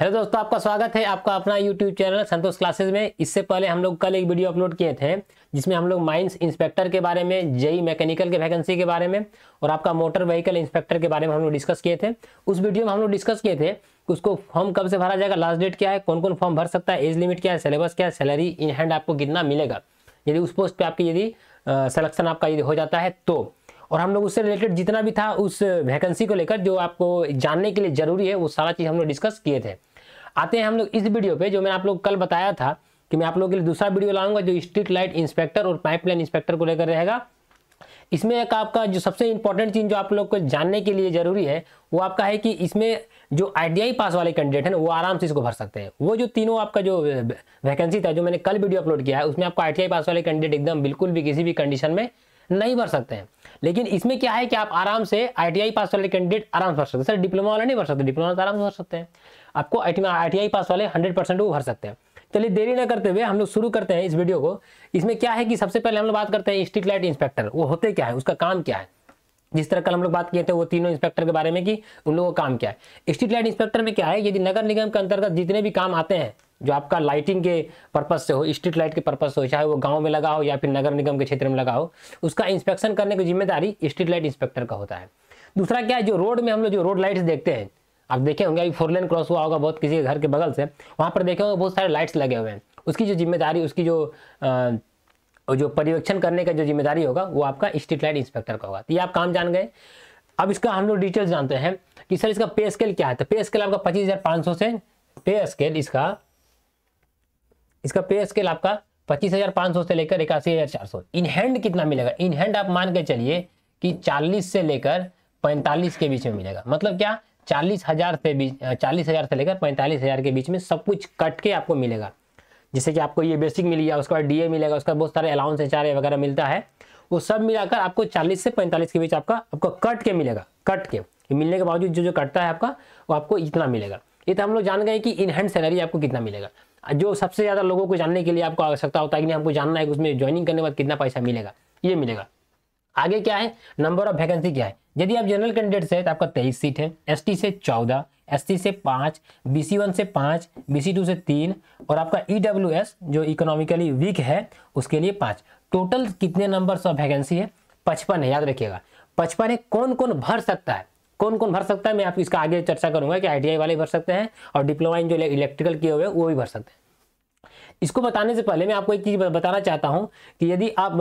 hello दोस्तों आपका स्वागत है आपका अपना यूट्यूब चैनल संतोष क्लासेस में इससे पहले हम लोग कल एक वीडियो अपलोड किए थे जिसमें हम लोग माइंस इंस्पेक्टर के बारे में जेई मैकेनिकल के वैकेंसी के बारे में और आपका मोटर व्हीकल इंस्पेक्टर के बारे में हम लोग डिस्कस किए थे उस वीडियो में हम लोग डिस्कस किए थे कि उसको फॉर्म कब से भरा जाएगा लास्ट डेट क्या है कौन कौन फॉर्म भर सकता है एज लिमिट क्या है सिलेबस क्या है सैलरी इन हैंड आपको कितना मिलेगा यदि उस पोस्ट पर आपकी यदि सलेक्शन आपका यदि हो जाता है तो और हम लोग उससे रिलेटेड जितना भी था उस वैकेंसी को लेकर जो आपको जानने के लिए जरूरी है वो सारा चीज़ हम लोग डिस्कस किए थे आते हैं हम लोग इस वीडियो पे जो मैंने आप लोग कल बताया था कि मैं आप लोगों के लिए दूसरा वीडियो लाऊंगा जो स्ट्रीट लाइट इंस्पेक्टर और पाइपलाइन इंस्पेक्टर को लेकर रहेगा इसमें एक आपका जो सबसे इंपॉर्टेंट चीज़ जो आप लोग को जानने के लिए ज़रूरी है वो आपका है कि इसमें जो आई पास वाले कैंडिडेट हैं वो आराम से इसको भर सकते हैं वो जो तीनों आपका जो वैकेंसी था जो मैंने कल वीडियो अपलोड किया है उसमें आपको आई पास वाले कैंडिडेट एकदम बिल्कुल भी किसी भी कंडीशन में नहीं भर सकते हैं लेकिन इसमें क्या है कि आप आराम से आईटीआई पास वाले कैंडिडेट आराम से भर सकते हैं सर डिप्लोमा वाले नहीं भर सकते डिप्लोमा तो आराम से भर सकते हैं आपको आई पास वाले हंड्रेड परसेंट वो भर सकते हैं चलिए देरी ना करते हुए हम लोग शुरू करते हैं इस वीडियो को इसमें क्या है कि सबसे पहले हम लोग बात करते हैं स्ट्रीट लाइट इंस्पेक्टर वो होते क्या है उसका काम क्या है जिस तरह कल हम लोग बात किए थे वो तीनों इंस्पेक्टर के बारे में कि उन लोगों का काम क्या है स्ट्रीट लाइट इंस्पेक्टर में क्या है यदि नगर निगम के अंतर्गत जितने भी काम आते हैं जो आपका लाइटिंग के पर्पज से हो स्ट्रीट लाइट के पर्पज से हो चाहे वो गांव में लगा हो या फिर नगर निगम के क्षेत्र में लगा हो उसका इंस्पेक्शन करने की जिम्मेदारी स्ट्रीट लाइट इंस्पेक्टर का होता है दूसरा क्या है जो रोड में हम लोग जो रोड लाइट्स देखते हैं आप देखे होंगे अभी फोर लेन क्रॉस हुआ होगा बहुत किसी के घर के बगल से वहाँ पर देखे होंगे बहुत सारे लाइट्स लगे हुए हैं उसकी जो जिम्मेदारी उसकी जो आ, जो पर्यवेक्षण करने का जो जिम्मेदारी होगा वो आपका स्ट्रीट लाइट इंस्पेक्टर का होगा तो ये आप काम जान गए अब इसका हम लोग डिटेल्स जानते हैं कि सर इसका पे स्केल क्या है तो पे स्केल आपका पच्चीस हज़ार पाँच सौ से पे स्केल इसका इसका पे स्केल आपका पच्चीस हज़ार पाँच सौ से लेकर इक्यासी हज़ार चार सौ इन हैंड कितना मिलेगा इन हैंड आप मान के चलिए कि चालीस से लेकर पैंतालीस के बीच में मिलेगा मतलब क्या चालीस हज़ार से बीच चालीस हज़ार से लेकर पैंतालीस हज़ार के बीच में सब कुछ कट के आपको मिलेगा जैसे कि आपको ये बेसिक मिल गया उसके बाद डी मिलेगा उसका बहुत सारे अलाउंस एच वगैरह मिलता है वो सब मिलाकर आपको चालीस से पैंतालीस के बीच आपका आपको कट के मिलेगा कट के मिलने के बावजूद जो जो कटता है आपका वो आपको इतना मिलेगा ये तो हम लोग जान गए कि इनहैंड सैलरी आपको कितना मिलेगा जो सबसे ज़्यादा लोगों को जानने के लिए आपको आवश्यकता होता है कि नहीं हमको जानना है कि उसमें ज्वाइनिंग करने के बाद कितना पैसा मिलेगा ये मिलेगा आगे क्या है नंबर ऑफ वैकेंसी क्या है यदि आप जनरल कैंडिडेट से तो आपका तेईस सीट है एस से चौदह एस से पाँच बी से पाँच बी से तीन और आपका ई e जो इकोनॉमिकली वीक है उसके लिए पाँच टोटल कितने नंबर ऑफ वैकेंसी है पचपन है याद रखिएगा पचपन है कौन कौन भर सकता है कौन कौन भर सकता है मैं आप इसका आगे चर्चा करूंगा कि आई वाले भर सकते हैं और डिप्लोमा इन जो इलेक्ट्रिकल किए हुए वो भी भर सकते हैं इसको बताने से पहले मैं आपको एक चीज़ बताना चाहता हूँ कि यदि आप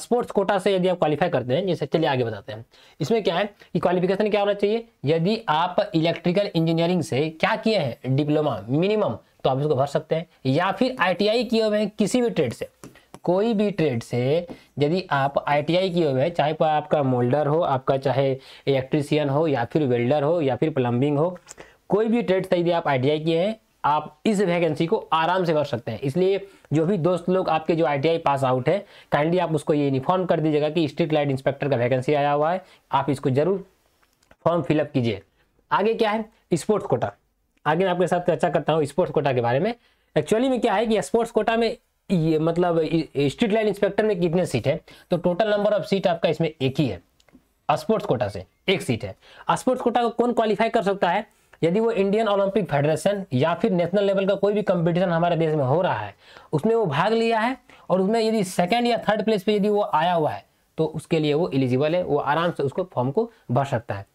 स्पोर्ट्स कोटा से यदि आप क्वालिफाई करते हैं जैसे चलिए आगे बताते हैं इसमें क्या है कि क्वालिफिकेशन क्या होना चाहिए यदि आप इलेक्ट्रिकल इंजीनियरिंग से क्या किए हैं डिप्लोमा मिनिमम तो आप इसको भर सकते हैं या फिर आई किए हुए हैं किसी भी ट्रेड से कोई भी ट्रेड से यदि आप आईटीआई किए हुए हैं चाहे आपका मोल्डर हो आपका चाहे इलेक्ट्रीशियन हो या फिर वेल्डर हो या फिर प्लम्बिंग हो कोई भी ट्रेड से यदि आप आई किए हैं आप इस वैकेंसी को आराम से कर सकते हैं इसलिए जो भी दोस्त लोग आपके जो आई पास आउट है काइंडली आप उसको ये इन्फॉर्म कर दीजिएगा कि स्ट्रीट लाइट इंस्पेक्टर का वैकेंसी आया हुआ है आप इसको जरूर फॉर्म फिलअप कीजिए आगे क्या है स्पोर्ट्स कोटा आगे मैं आपके साथ चर्चा करता हूँ स्पोर्ट्स कोटा के बारे में एक्चुअली में क्या है कि स्पोर्ट्स कोटा में ये मतलब स्ट्रीट लाइन इंस्पेक्टर में कितने सीट है तो टोटल नंबर ऑफ सीट आपका इसमें एक ही है स्पोर्ट्स कोटा से एक सीट है स्पोर्ट्स कोटा को कौन क्वालिफाई कर सकता है यदि वो इंडियन ओलंपिक फेडरेशन या फिर नेशनल लेवल का कोई भी कंपटीशन हमारे देश में हो रहा है उसमें वो भाग लिया है और उसमें यदि सेकेंड या थर्ड प्लेस पे यदि वो आया हुआ है तो उसके लिए वो एलिजिबल है वो आराम से उसको फॉर्म को भर सकता है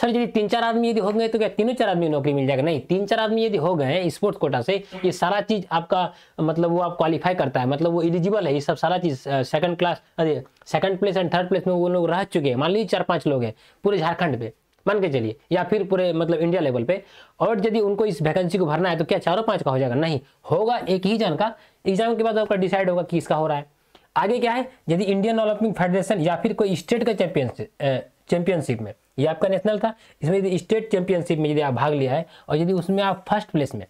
सर यदि तीन चार आदमी यदि हो गए तो क्या तीनों चार आदमी नौकरी मिल जाएगा नहीं तीन चार आदमी यदि हो गए स्पोर्ट्स कोटा से ये सारा चीज आपका मतलब वो आप क्वालिफाई करता है मतलब वो एलिजिबल है ये सब सारा चीज सेकंड क्लास अरे second place and third place में वो लोग रह चुके हैं मान लीजिए चार पांच लोग हैं पूरे झारखंड पे मान के चलिए या फिर पूरे मतलब इंडिया लेवल पे और यदि उनको इस वैकेंसी को भरना है तो क्या चारों पांच का हो जाएगा नहीं होगा एक ही जन का एग्जाम के बाद आपका डिसाइड होगा कि इसका हो रहा है आगे क्या है यदि इंडियन ओलंपिक फेडरेशन या फिर कोई स्टेट का चैंपियनशिप चैंपियनशिप में ये आपका नेशनल था इसमें यदि स्टेट चैंपियनशिप में यदि आप भाग लिया है और यदि उसमें आप फर्स्ट प्लेस में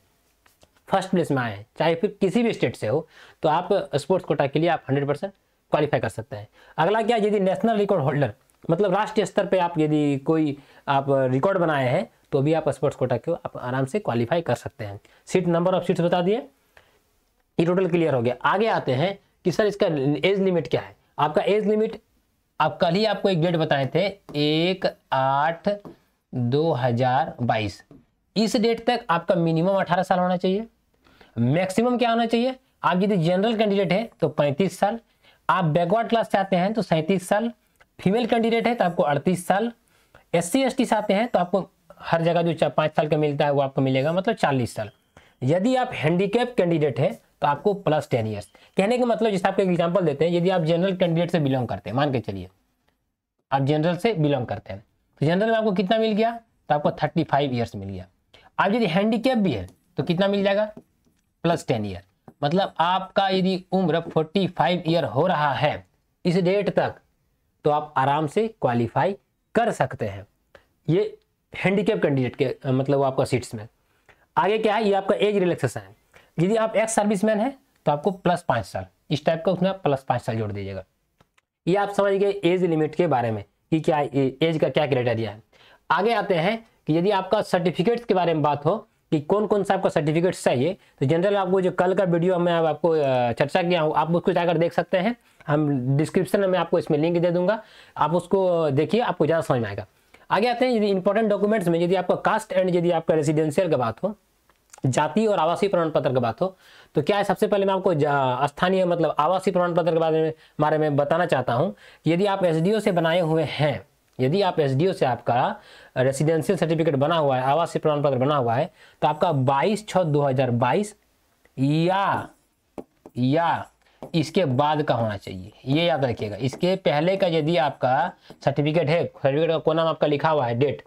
फर्स्ट प्लेस में आए हैं चाहे फिर किसी भी स्टेट से हो तो आप स्पोर्ट्स कोटा के लिए आप हंड्रेड परसेंट क्वालिफाई कर सकते हैं अगला क्या यदि नेशनल रिकॉर्ड होल्डर मतलब राष्ट्रीय स्तर पे आप यदि कोई आप रिकॉर्ड बनाए हैं तो भी आप स्पोर्ट्स कोटा को आप आराम से क्वालिफाई कर सकते हैं सीट नंबर ऑफ सीट्स बता दिए ये टोटल क्लियर हो गया आगे आते हैं कि सर इसका एज लिमिट क्या है आपका एज लिमिट आप कल ही आपको एक डेट बताए थे एक आठ दो हजार बाईस इस डेट तक आपका मिनिमम अठारह साल होना चाहिए मैक्सिमम क्या होना चाहिए आप यदि जनरल कैंडिडेट है तो पैंतीस साल आप बैकवर्ड क्लास से आते हैं तो सैंतीस साल फीमेल कैंडिडेट है तो आपको अड़तीस साल एस सी एस टी से आते हैं तो आपको हर जगह जो पाँच साल का मिलता है वो आपको मिलेगा मतलब चालीस साल यदि आप हैंडीकेप कैंडिडेट है तो आपको प्लस टेन ईयर्स कहने का मतलब जैसे आपको एग्जाम्पल देते हैं यदि आप जनरल कैंडिडेट से बिलोंग करते हैं मान के चलिए आप जनरल से बिलोंग करते हैं तो जनरल में आपको कितना मिल गया तो आपको थर्टी फाइव ईयर्स मिल गया आप यदि हैंडीकेप भी है तो कितना मिल जाएगा प्लस टेन ईयर मतलब आपका यदि उम्र फोर्टी फाइव ईयर हो रहा है इस डेट तक तो आप आराम से क्वालिफाई कर सकते हैं ये हैंडीकेप कैंडिडेट के मतलब आपका सीट्स में आगे क्या है ये आपका एज रिलैक्सेशन है यदि आप एक्स सर्विस मैन है तो आपको प्लस पाँच साल इस टाइप का उसमें प्लस पाँच साल जोड़ दीजिएगा ये आप समझ गए एज लिमिट के बारे में कि क्या एज का क्या क्राइटेरिया है आगे आते हैं कि यदि आपका सर्टिफिकेट्स के बारे में बात हो कि कौन कौन सा आपका सर्टिफिकेट्स चाहिए तो जनरल आपको जो कल का वीडियो मैं आपको चर्चा किया हूँ आप उसको जाकर देख सकते हैं हम डिस्क्रिप्शन में आपको इसमें लिंक दे दूंगा आप उसको देखिए आपको ज़्यादा समझ में आएगा आगे आते हैं यदि इंपॉर्टेंट डॉक्यूमेंट्स में यदि आपका कास्ट एंड यदि आपका रेजिडेंशियल का बात हो जाति और आवासीय प्रमाण पत्र की बात हो तो क्या है सबसे पहले मैं आपको स्थानीय मतलब आवासीय प्रमाण पत्र के बारे में बारे में बताना चाहता हूँ यदि आप एस से बनाए हुए हैं यदि आप एस से आपका रेसिडेंशियल सर्टिफिकेट बना हुआ है आवासीय प्रमाण पत्र बना हुआ है तो आपका 22 छः 2022 या या इसके बाद का होना चाहिए ये याद रखिएगा इसके पहले का यदि आपका सर्टिफिकेट है सर्टिफिकेट का कोना आपका लिखा हुआ है डेट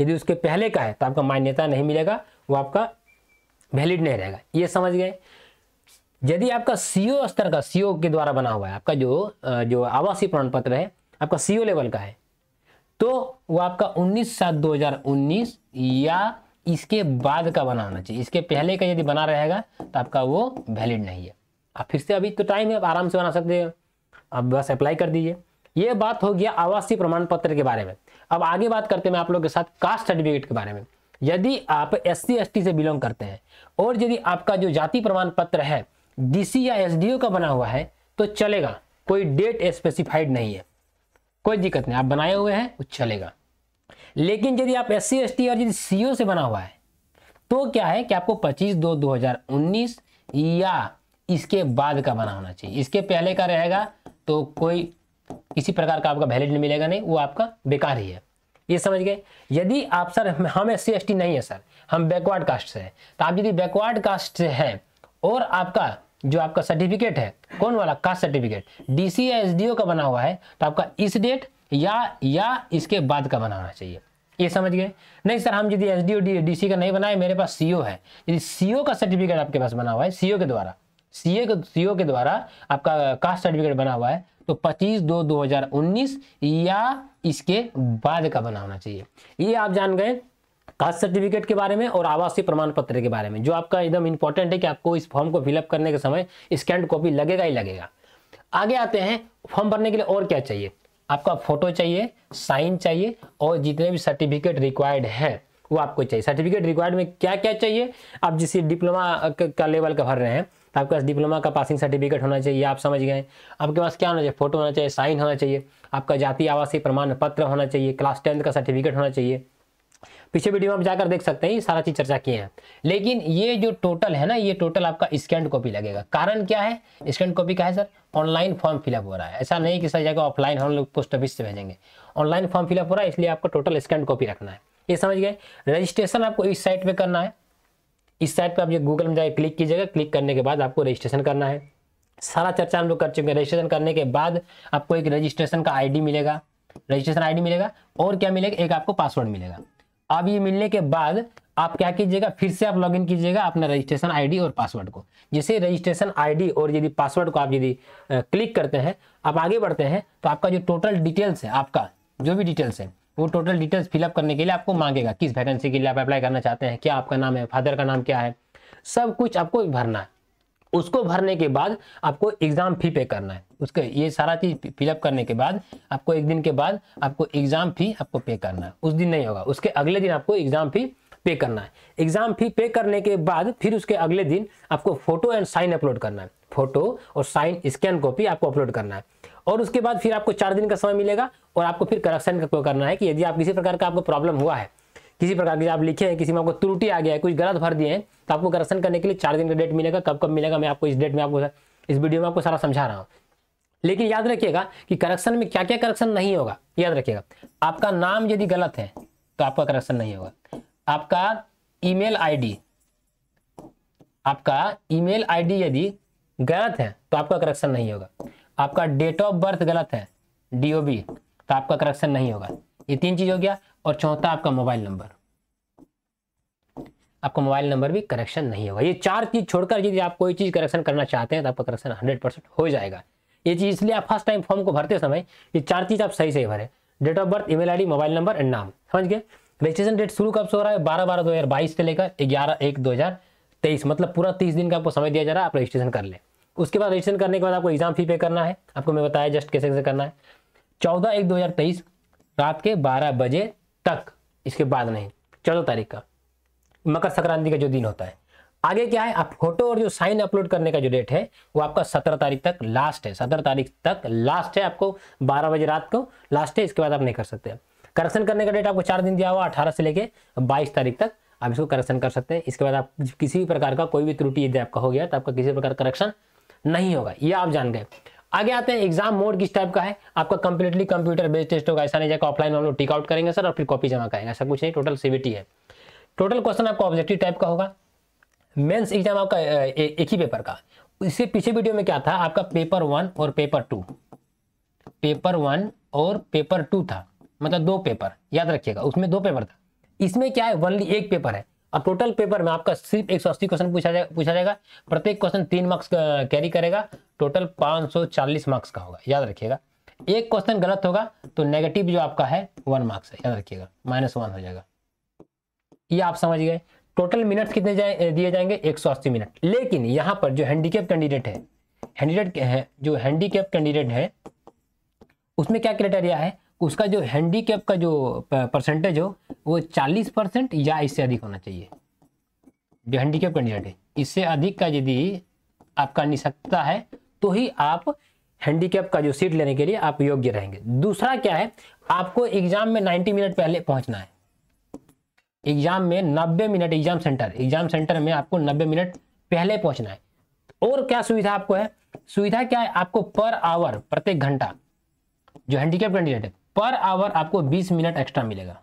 यदि उसके पहले का है तो आपका मान्यता नहीं मिलेगा वो आपका वैलिड नहीं रहेगा ये समझ गए यदि आपका सीओ स्तर का सीओ के द्वारा बना हुआ है आपका जो जो आवासीय प्रमाण पत्र है आपका सीओ लेवल का है तो वो आपका 19 सात 2019 या इसके बाद का बनाना चाहिए इसके पहले का यदि बना रहेगा तो आपका वो वैलिड नहीं है आप फिर से अभी तो टाइम है आप आराम से बना सकते हैं आप बस अप्लाई कर दीजिए ये बात हो गया आवासीय प्रमाण पत्र के बारे में अब आगे बात करते हैं आप लोग के साथ कास्ट सर्टिफिकेट के बारे में यदि आप एस सी से बिलोंग करते हैं और यदि आपका जो जाति प्रमाण पत्र है डीसी या एसडीओ का बना हुआ है तो चलेगा कोई डेट स्पेसिफाइड नहीं है कोई दिक्कत नहीं आप बनाए हुए हैं वो चलेगा लेकिन यदि आप एस सी और यदि सी से बना हुआ है तो क्या है कि आपको 25 दो 2019 या इसके बाद का बना होना चाहिए इसके पहले का रहेगा तो कोई किसी प्रकार का आपका वैलिड नहीं मिलेगा नहीं वो आपका बेकार ही है ये समझ गए यदि आप सर हम एस सी नहीं है सर हम बैकवर्ड कास्ट से हैं तो आप यदि बैकवर्ड कास्ट से हैं और आपका जो आपका सर्टिफिकेट है कौन वाला कास्ट सर्टिफिकेट डीसी या एसडीओ का बना हुआ है तो आपका इस डेट या या इसके बाद का बनाना चाहिए ये समझ गए नहीं सर हम यदि एस डी सी का नहीं बनाए मेरे पास सीओ है यदि सीओ का सर्टिफिकेट आपके पास बना हुआ है सीओ के द्वारा सीए के सीओ के द्वारा आपका कास्ट सर्टिफिकेट बना हुआ है तो 25 दो 2019 या इसके बाद का बना होना चाहिए ये आप जान गए कास्ट सर्टिफिकेट के बारे में और आवासीय प्रमाण पत्र के बारे में जो आपका एकदम इंपॉर्टेंट है कि आपको इस फॉर्म को फिलअप करने के समय स्कैंड कॉपी लगेगा ही लगेगा आगे आते हैं फॉर्म भरने के लिए और क्या चाहिए आपका फोटो चाहिए साइन चाहिए और जितने भी सर्टिफिकेट रिक्वायर्ड है वो आपको चाहिए सर्टिफिकेट रिक्वायर्ड में क्या क्या चाहिए आप जिस डिप्लोमा का लेवल का भर रहे हैं तो आपके पास डिप्लोमा का पासिंग सर्टिफिकेट होना चाहिए आप समझ गए आपके पास क्या होना चाहिए फोटो होना चाहिए साइन होना चाहिए आपका जाति आवासीय प्रमाण पत्र होना चाहिए क्लास टेंथ का सर्टिफिकेट होना चाहिए पीछे वीडियो में आप जाकर देख सकते हैं ये सारा चीज चर्चा किए हैं लेकिन ये जो टोटल है ना ये टोटल आपका स्कैंड कॉपी लगेगा कारण क्या है स्कैंड कॉपी का है सर ऑनलाइन फॉर्म फिलअप हो रहा है ऐसा नहीं कि सर जाकर ऑफलाइन हम लोग पोस्ट ऑफिस से भेजेंगे ऑनलाइन फॉर्म फिलअप हो रहा है इसलिए आपको टोटल स्कैंड कॉपी रखना है ये समझ गए रजिस्ट्रेशन आपको इस साइट पर करना है इस साइट पर आप गूगल में जाए क्लिक कीजिएगा क्लिक करने के बाद आपको रजिस्ट्रेशन करना है सारा चर्चा हम लोग कर चुके हैं रजिस्ट्रेशन करने के बाद आपको एक रजिस्ट्रेशन का आईडी मिलेगा रजिस्ट्रेशन आईडी मिलेगा और क्या मिलेगा एक आपको पासवर्ड मिलेगा अब ये मिलने के बाद आप क्या कीजिएगा फिर से आप लॉगिन कीजिएगा अपना रजिस्ट्रेशन आईडी और पासवर्ड को जैसे रजिस्ट्रेशन आईडी और यदि पासवर्ड को आप यदि क्लिक करते हैं आप आगे बढ़ते हैं तो आपका जो टोटल डिटेल्स है आपका जो भी डिटेल्स है वो टोटल डिटेल्स फिलअप करने के लिए आपको मांगेगा किस वैकेंसी के लिए आप अप्लाई करना चाहते हैं क्या आपका नाम है फादर का नाम क्या है सब कुछ आपको भरना है उसको भरने के बाद आपको एग्ज़ाम फी पे करना है उसके ये सारा चीज़ फिलअप करने के बाद आपको एक दिन के बाद आपको एग्ज़ाम फी आपको पे करना है उस दिन नहीं होगा उसके अगले दिन आपको एग्ज़ाम फी पे करना है एग्ज़ाम फी पे करने के बाद फिर उसके अगले दिन आपको फोटो एंड साइन अपलोड करना है फोटो और साइन स्कैन कॉपी आपको अपलोड करना है और उसके बाद फिर आपको चार दिन का समय मिलेगा और आपको फिर करेक्शन करना है कि यदि आप किसी प्रकार का आपको प्रॉब्लम हुआ है किसी प्रकार की आप लिखे हैं किसी में आपको त्रुटि आ गया है कुछ गलत भर दिए हैं तो आपको करेक्शन करने के लिए चार दिन का डेट मिलेगा कब कब मिलेगा मैं आपको इस डेट में आपको इस वीडियो में आपको सारा समझा रहा हूँ लेकिन याद रखिएगा कि करेक्शन में क्या क्या करेक्शन नहीं होगा याद रखिएगा आपका नाम यदि गलत है तो आपका करेक्शन नहीं होगा आपका ईमेल आईडी आपका ईमेल आईडी यदि गलत है तो आपका करेक्शन नहीं होगा आपका डेट ऑफ बर्थ गलत है डीओबी तो आपका करेक्शन नहीं होगा ये तीन चीज़ हो गया और चौथा आपका मोबाइल नंबर आपका मोबाइल नंबर भी करेक्शन नहीं होगा ये चार चीज़ छोड़कर यदि आप कोई चीज़ करेक्शन करना चाहते हैं तो आपका करेक्शन हंड्रेड परसेंट हो जाएगा ये चीज़ इसलिए आप फर्स्ट टाइम फॉर्म को भरते समय ये चार चीज़ आप सही सही भरे date of birth email ID mobile number and नाम समझ गए रजिस्ट्रेशन डेट शुरू कब से हो रहा है बारह बारह दो हज़ार बाईस से लेकर ग्यारह एक दो हज़ार तेईस मतलब पूरा तीस दिन का आपको समय दिया जा रहा है आप रजिस्ट्रेशन कर ले उसके बाद रजिस्ट्रेशन करने के बाद आपको एग्जाम फी पे करना है आपको मैं बताया जस्ट कैसे कैसे करना है चौदह एक दो हज़ार तेईस रात के 12 बजे तक इसके बाद नहीं चौदह तारीख का मकर संक्रांति का जो दिन होता है आगे क्या है आप फोटो और जो साइन अपलोड करने का जो डेट है वो आपका सत्रह तारीख तक लास्ट है सत्रह तारीख तक लास्ट है आपको बारह बजे रात को लास्ट है इसके बाद आप नहीं कर सकते करेक्शन करने का डेट आपको चार दिन दिया हुआ अठारह से लेके बाईस तारीख तक आप इसको करेक्शन कर सकते हैं इसके बाद आप किसी भी प्रकार का कोई भी त्रुटि यदि आपका हो गया तो आपका किसी प्रकार करेक्शन नहीं होगा ये आप जान गए आगे आते हैं एग्जाम मोड किस टाइप का है आपका कंप्लीटली कंप्यूटर बेस्ड टेस्ट होगा ऐसा नहीं जाएगा ऑफलाइन हम लोग टिकआउट करेंगे सर और फिर कॉपी जमा करेंगे ऐसा कुछ नहीं टोटल सीबीटी है टोटल क्वेश्चन आपका ऑब्जेक्टिव टाइप का होगा मेन्स एग्जाम आपका एक ही पेपर का इससे पीछे वीडियो में क्या था आपका पेपर वन और पेपर टू पेपर वन और पेपर टू था मतलब दो पेपर याद रखिएगा उसमें दो पेपर था इसमें क्या है वनली एक पेपर है अब टोटल पेपर में आपका सिर्फ एक क्वेश्चन पूछा जाएगा पूछा जाएगा प्रत्येक क्वेश्चन तीन मार्क्स कैरी करेगा टोटल 540 मार्क्स का होगा याद रखिएगा एक क्वेश्चन गलत होगा तो नेगेटिव जो आपका है वन मार्क्स है याद रखिएगा माइनस वन हो जाएगा ये आप समझ गए टोटल मिनट्स कितने जाए, दिए जाएंगे एक मिनट लेकिन यहाँ पर जो हैंडीकेप कैंडिडेट है हैंडीडेट है जो हैंडीकेप कैंडिडेट है उसमें क्या क्राइटेरिया है उसका जो हैंडीकैप का जो परसेंटेज हो वो 40 परसेंट या इससे अधिक होना चाहिए जो हैंडीकैप कैंडिडेट है इससे अधिक का यदि आपका निशक्ता है तो ही आप हैंडीकैप का जो सीट लेने के लिए आप योग्य रहेंगे दूसरा क्या है आपको एग्जाम में 90 मिनट पहले पहुंचना है एग्जाम में 90 minute exam centre exam centre में आपको 90 मिनट पहले पहुंचना है और क्या सुविधा आपको है सुविधा क्या है आपको पर आवर प्रत्येक घंटा जो हैंडीकैप कैंडिडेट है पर आवर आपको 20 मिनट एक्स्ट्रा मिलेगा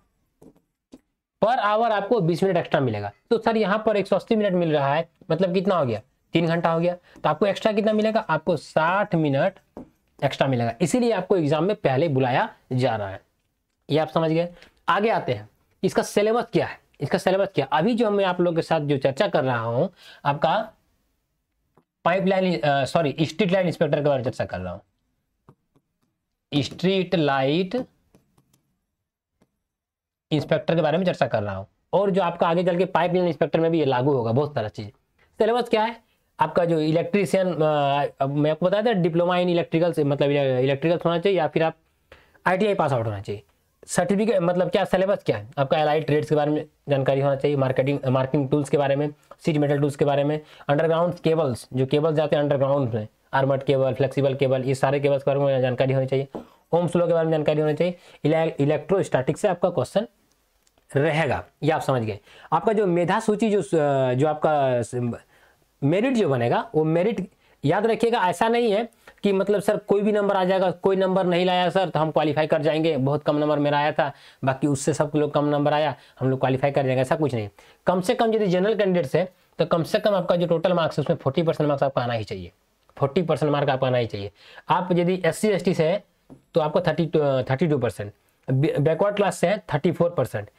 पर आवर आपको 20 मिनट एक्स्ट्रा मिलेगा तो सर यहाँ पर अस्सी मिनट मिल रहा है मतलब कितना हो गया तीन घंटा हो गया तो आपको एक्स्ट्रा कितना मिलेगा आपको 60 मिनट एक्स्ट्रा मिलेगा इसीलिए आपको एग्जाम में पहले बुलाया जा रहा है ये आप समझ गए आगे आते हैं इसका सिलेबस क्या है इसका सिलेबस क्या अभी जो मैं आप लोगों के साथ जो चर्चा कर रहा हूँ आपका pipeline sorry street line inspector के बारे में चर्चा कर रहा हूँ स्ट्रीट लाइट इंस्पेक्टर के बारे में चर्चा कर रहा हूं और जो आपका आगे चल के पाइप लाइन इंस्पेक्टर में भी ये लागू होगा बहुत सारा चीज़ सिलेबस क्या है आपका जो इलेक्ट्रीशियन मैं आपको बताया था डिप्लोमा इन इलेक्ट्रिकल मतलब इलेक्ट्रिकल होना चाहिए या फिर आप आई पास आउट होना चाहिए सर्टिफिकेट मतलब क्या सिलेबस क्या है आपका आई ट्रेड्स के बारे में जानकारी होना चाहिए मार्केटिंग मार्किंग टूल्स के बारे में सीट मेटल टूल्स के बारे में अंडरग्राउंड केबल्स जो केबल्स जाते हैं अंडरग्राउंड में आर्मर्ड केबल फ्लेक्सिबल केबल ये सारे केबल्स के बारे में जानकारी होनी चाहिए ओम स्लो के बारे में जानकारी होनी चाहिए इलेक्ट्रो इलेक्ट्रोस्टैटिक से आपका क्वेश्चन रहेगा ये आप समझ गए आपका जो मेधा सूची जो जो आपका मेरिट जो बनेगा वो मेरिट याद रखिएगा ऐसा नहीं है कि मतलब सर कोई भी नंबर आ जाएगा कोई नंबर नहीं लाया सर तो हम क्वालिफाई कर जाएंगे बहुत कम नंबर मेरा आया था बाकी उससे सब लोग कम नंबर आया हम लोग क्वालिफाई कर जाएंगे ऐसा कुछ नहीं कम से कम यदि जनरल कैंडिडेट्स है तो कम से कम आपका जो टोटल मार्क्स है उसमें फोर्टी परसेंट मार्क्स आपका आना ही चाहिए फोर्टी परसेंट मार्क आपका आना ही चाहिए आप यदि एस सी एस टी से है तो आपको thirty thirty two percent backward class से है thirty four percent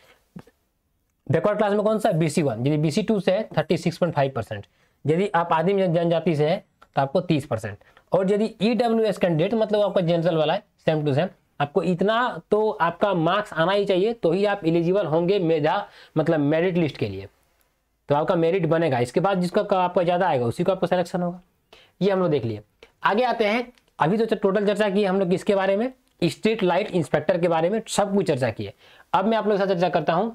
backward class में कौन सा बी सी वन यदि बी सी टू से है thirty six point five percent यदि आप आदिम जनजाति से है तो आपको तीस परसेंट और यदि ई डब्ल्यू एस कैंडिडेट मतलब आपका जनरल वाला है सेम टू सेम आपको इतना तो आपका मार्क्स आना ही चाहिए तो ही आप एलिजिबल होंगे मेजा मतलब मेरिट लिस्ट के लिए तो आपका मेरिट बनेगा इसके बाद जिसका आपका ज़्यादा आएगा उसी को आपको सिलेक्शन होगा ये हम लोग देख लिए आगे आते हैं अभी तो टोटल चर्चा की हम लोग किसके बारे में स्ट्रीट लाइट इंस्पेक्टर के बारे में सब कुछ चर्चा की है अब मैं आप लोग के साथ चर्चा करता हूँ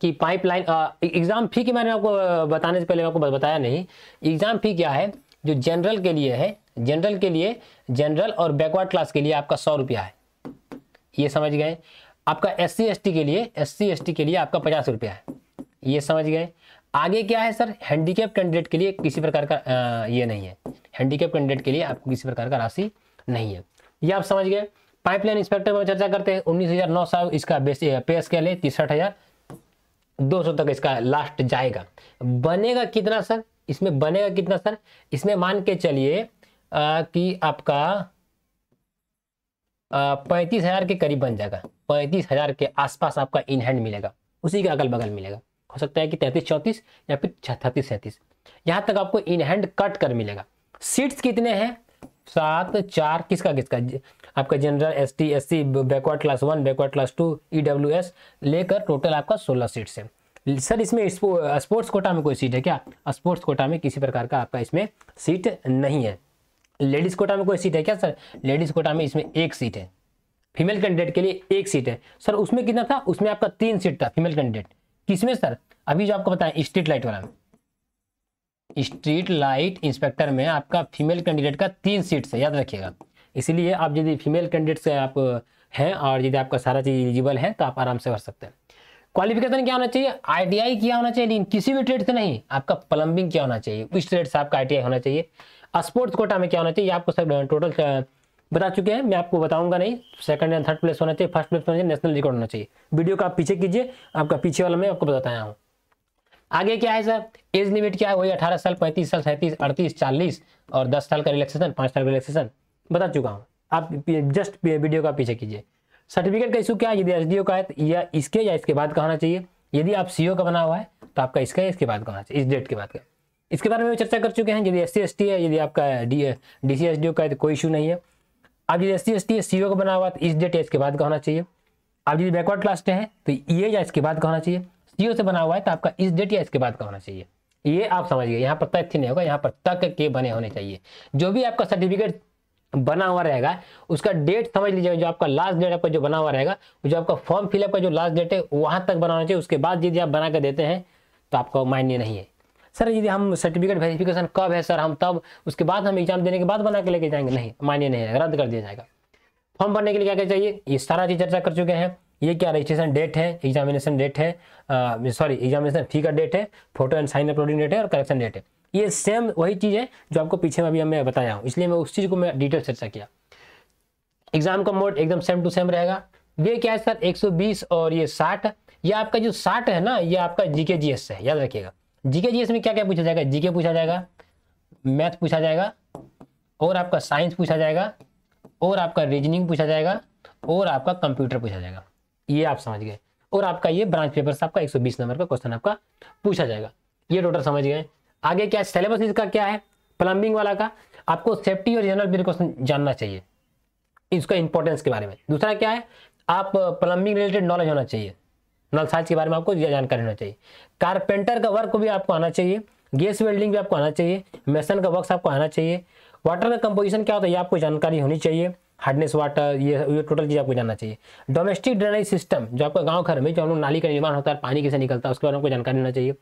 कि पाइपलाइन एग्ज़ाम फी के बारे में आपको बताने से पहले आपको बताया नहीं एग्ज़ाम फी क्या है जो जनरल के लिए है जनरल के लिए जनरल और बैकवर्ड क्लास के लिए आपका सौ रुपया है ये समझ गए आपका एस सी के लिए एस सी के लिए आपका पचास रुपया है ये समझ गए आगे क्या है सर हैंडीकैप कैंडिडेट के लिए किसी प्रकार का आ, ये नहीं है हैंडीकैप कैंडिडेट के लिए आपको किसी प्रकार का राशि नहीं है ये आप समझ गए पाइपलाइन इंस्पेक्टर पर चर्चा करते हैं उन्नीस हजार नौ सौ इसका पे स्केल है तिरसठ हजार दो सौ तक इसका लास्ट जाएगा बनेगा कितना सर इसमें बनेगा कितना सर इसमें मान के चलिए कि आपका पैंतीस हजार के करीब बन जाएगा पैंतीस हजार के आसपास आपका इन हैंड मिलेगा उसी के अगल बगल मिलेगा हो सकता है कि तैंतीस चौंतीस या फिर छत्तीस सैंतीस यहां तक आपको इन हैंड कट कर मिलेगा सीट्स कितने हैं सात चार किसका किसका आपका general S T S C backward class one backward class two E W S लेकर टोटल आपका सोलह सीट्स है सर इसमें स्पोर्ट्स कोटा में कोई सीट है क्या स्पोर्ट्स कोटा में किसी प्रकार का आपका इसमें सीट नहीं है लेडीज़ कोटा में कोई सीट है क्या सर लेडीज़ कोटा में इसमें एक सीट है फीमेल कैंडिडेट के लिए एक सीट है सर उसमें कितना था उसमें आपका तीन सीट था फीमेल कैंडिडेट किसमें सर अभी जो आपको बताएं स्ट्रीट लाइट वाला स्ट्रीट लाइट इंस्पेक्टर में आपका फीमेल कैंडिडेट का तीन सीट्स है याद रखिएगा इसीलिए आप यदि फीमेल कैंडिडेट से आप हैं और यदि आपका सारा चीज़ एलिजिबल है तो आप आराम से भर सकते हैं क्वालिफिकेशन क्या होना चाहिए आईटीआई क्या होना चाहिए लेकिन किसी भी ट्रेड से नहीं आपका प्लम्बिंग क्या होना चाहिए उस ट्रेड से आपका आईटीआई होना चाहिए स्पोर्ट्स कोटा में क्या होना चाहिए आपको सब टोटल बता चुके हैं मैं आपको बताऊंगा नहीं सेकंड या थर्ड प्लेस होना चाहिए फर्स्ट प्लेस होना चाहिए नेशनल रिकॉर्ड होना चाहिए वीडियो का आप पीछे कीजिए आपका पीछे वाला मैं आपको बताया हूँ आगे क्या है सर एज लिमिट क्या है वही अठारह साल पैंतीस साल सैंतीस अड़तीस चालीस और दस साल का रिलेक्सेशन पाँच साल का रिलेक्सेशन बता चुका हूँ आप जस्ट वीडियो का पीछे कीजिए सर्टिफिकेट का इशू क्या है यदि एस का है तो या इसके या इसके बाद का होना चाहिए यदि आप सी का बना हुआ है तो आपका इसका इसके बाद का होना चाहिए इस डेट के बाद का इसके बारे में चर्चा कर चुके हैं यदि एस सी है यदि आपका D D C S D का है तो कोई इशू नहीं है अब यदि S C S T C O बना हुआ तो इस डेट इसके बाद का होना चाहिए आप यदि बैकवर्ड क्लास्ट है तो ये या इसके बाद का होना चाहिए सी ओ से बना हुआ है तो आपका इस डेट या इसके बाद का होना चाहिए ये आप समझिए यहाँ पर तथ्य नहीं होगा यहाँ पर तक के बने होने चाहिए जो भी आपका सर्टिफिकेट बना हुआ रहेगा उसका डेट समझ लीजिएगा जो आपका लास्ट डेट आपका जो बना हुआ रहेगा जो आपका फॉर्म फिलअप का जो लास्ट डेट है वहाँ तक बना होना चाहिए उसके बाद यदि आप बना कर देते हैं तो आपका मान्य नहीं है सर यदि हम सर्टिफिकेट वेरिफिकेशन कब है सर हम तब उसके बाद हम एग्जाम देने के बाद बना के लेके जाएंगे नहीं मान्य नहीं है रद्द कर दिया जाएगा फॉर्म भरने के लिए क्या क्या चाहिए ये सारा चीज चर्चा कर चुके हैं ये क्या रजिस्ट्रेशन डेट है एग्जामिनेशन डेट है सॉरी एग्जामिनेशन फी का डेट है photo and sign uploading date है और करेक्शन डेट है ये सेम वही चीज़ है जो आपको पीछे में अभी मैं बताया हूँ इसलिए मैं उस चीज़ को मैं डिटेल चर्चा किया एग्जाम का मोड एकदम सेम टू सेम रहेगा ये क्या है सर 120 और ये 60 ये आपका जो 60 है ना ये आपका जीके जीएस है याद रखिएगा जीके जी में क्या क्या पूछा जाएगा जीके पूछा जाएगा मैथ पूछा जाएगा और आपका साइंस पूछा जाएगा और आपका रीजनिंग पूछा जाएगा और आपका कंप्यूटर पूछा जाएगा ये आप समझ गए और आपका ये ब्रांच पेपर आपका 120 नंबर का क्वेश्चन आपका पूछा जाएगा ये टोटल समझ गए आगे क्या सिलेबस इसका क्या है प्लम्बिंग वाला का आपको सेफ्टी और जनरल क्वेश्चन जानना चाहिए इसका इंपॉर्टेंस के बारे में दूसरा क्या है आप प्लम्बिंग रिलेटेड नॉलेज होना चाहिए नलसाज के बारे में आपको जानकारी होना चाहिए कारपेंटर का वर्क भी आपको आना चाहिए गैस वेल्डिंग भी आपको आना चाहिए मेसन का वर्क आपको आना चाहिए वाटर का कंपोजिशन क्या होता है ये आपको जानकारी होनी चाहिए हार्डनेस वाटर ये ये टोटल चीज़ आपको जानना चाहिए डोमेस्टिक ड्रेनेज सिस्टम जो आपका गांव घर में जो हम लोग नाली का निर्माण होता है पानी कैसे निकलता है उसके बारे में आपको जानकारी होना चाहिए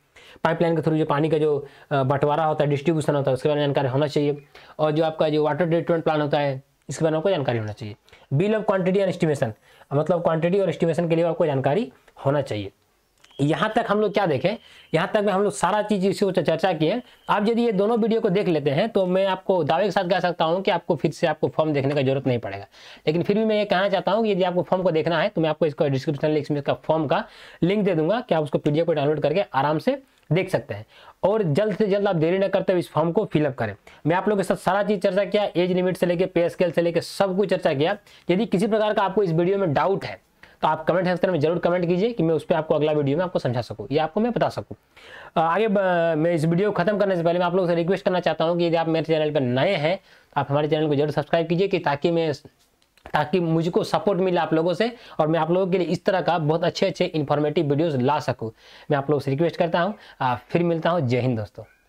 पाइपलाइन के थ्रू जो पानी का जो बंटवारा होता है डिस्ट्रीब्यूशन होता है उसके बारे में जानकारी होना चाहिए और जो आपका जो वाटर ट्रीटमेंट प्लान होता है इसके बारे में आपको जानकारी होना चाहिए bill of quantity and estimation मतलब क्वांटिटी और एस्टिमेशन के लिए आपको जानकारी होना चाहिए यहाँ तक हम लोग क्या देखें यहाँ तक में हम लोग सारा चीज़ इसी पर चर्चा की है आप यदि ये दोनों वीडियो को देख लेते हैं तो मैं आपको दावे के साथ कह सकता हूँ कि आपको फिर से आपको फॉर्म देखने का जरूरत नहीं पड़ेगा लेकिन फिर भी मैं ये कहना चाहता हूँ कि यदि आपको फॉर्म को देखना है तो मैं आपको इसका डिस्क्रिप्शन में इसका फॉर्म का लिंक दे दूंगा कि आप उसको पीडीएफ को डाउनलोड करके आराम से देख सकते हैं और जल्द से जल्द आप देरी न करते हुए इस फॉर्म को फिलअप करें मैं आप लोगों के साथ सारा चीज़ चर्चा किया एज लिमिट से लेकर पे स्केल से लेकर सब कुछ चर्चा किया यदि किसी प्रकार का आपको इस वीडियो में डाउट है तो आप कमेंट सेक्शन में जरूर कमेंट कीजिए कि मैं उस पर आपको अगला वीडियो में आपको समझा सकूँ या आपको मैं बता सकूँ आगे मैं इस वीडियो को खत्म करने से पहले मैं आप लोगों से रिक्वेस्ट करना चाहता हूँ कि यदि आप मेरे चैनल पर नए हैं तो आप हमारे चैनल को जरूर सब्सक्राइब कीजिए कि ताकि मैं ताकि मुझको सपोर्ट मिले आप लोगों से और मैं आप लोगों के लिए इस तरह का बहुत अच्छे अच्छे इन्फॉर्मेटिव वीडियोस ला सकूं मैं आप लोगों से रिक्वेस्ट करता हूं फिर मिलता हूं जय हिंद दोस्तों